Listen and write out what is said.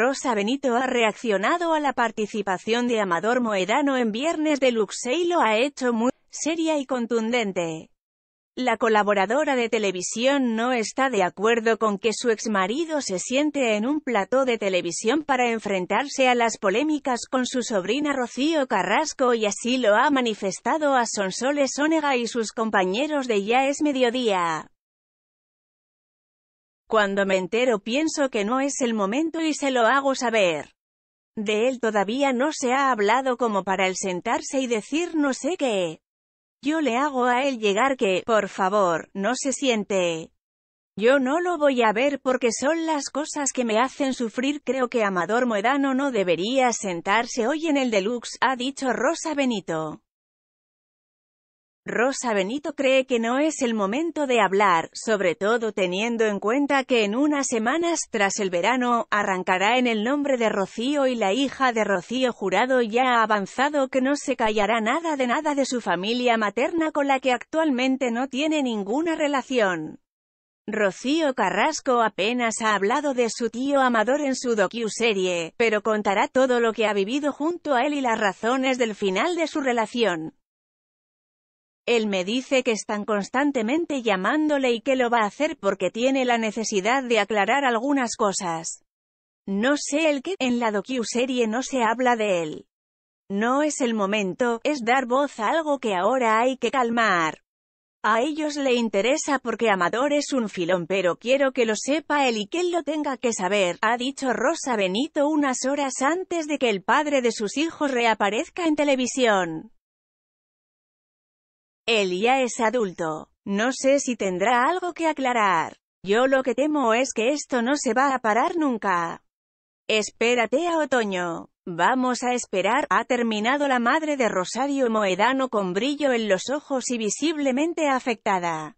Rosa Benito ha reaccionado a la participación de Amador Moedano en Viernes Luxe y lo ha hecho muy seria y contundente. La colaboradora de televisión no está de acuerdo con que su exmarido se siente en un plató de televisión para enfrentarse a las polémicas con su sobrina Rocío Carrasco y así lo ha manifestado a Sonsoles Onega y sus compañeros de Ya es Mediodía. Cuando me entero pienso que no es el momento y se lo hago saber. De él todavía no se ha hablado como para el sentarse y decir no sé qué. Yo le hago a él llegar que, por favor, no se siente. Yo no lo voy a ver porque son las cosas que me hacen sufrir. Creo que Amador Moedano no debería sentarse hoy en el deluxe, ha dicho Rosa Benito. Rosa Benito cree que no es el momento de hablar, sobre todo teniendo en cuenta que en unas semanas tras el verano, arrancará en el nombre de Rocío y la hija de Rocío Jurado ya ha avanzado que no se callará nada de nada de su familia materna con la que actualmente no tiene ninguna relación. Rocío Carrasco apenas ha hablado de su tío Amador en su docu-serie, pero contará todo lo que ha vivido junto a él y las razones del final de su relación. Él me dice que están constantemente llamándole y que lo va a hacer porque tiene la necesidad de aclarar algunas cosas. No sé el que, en la docu-serie no se habla de él. No es el momento, es dar voz a algo que ahora hay que calmar. A ellos le interesa porque Amador es un filón pero quiero que lo sepa él y que él lo tenga que saber, ha dicho Rosa Benito unas horas antes de que el padre de sus hijos reaparezca en televisión. Él ya es adulto. No sé si tendrá algo que aclarar. Yo lo que temo es que esto no se va a parar nunca. Espérate a otoño. Vamos a esperar, ha terminado la madre de Rosario Moedano con brillo en los ojos y visiblemente afectada.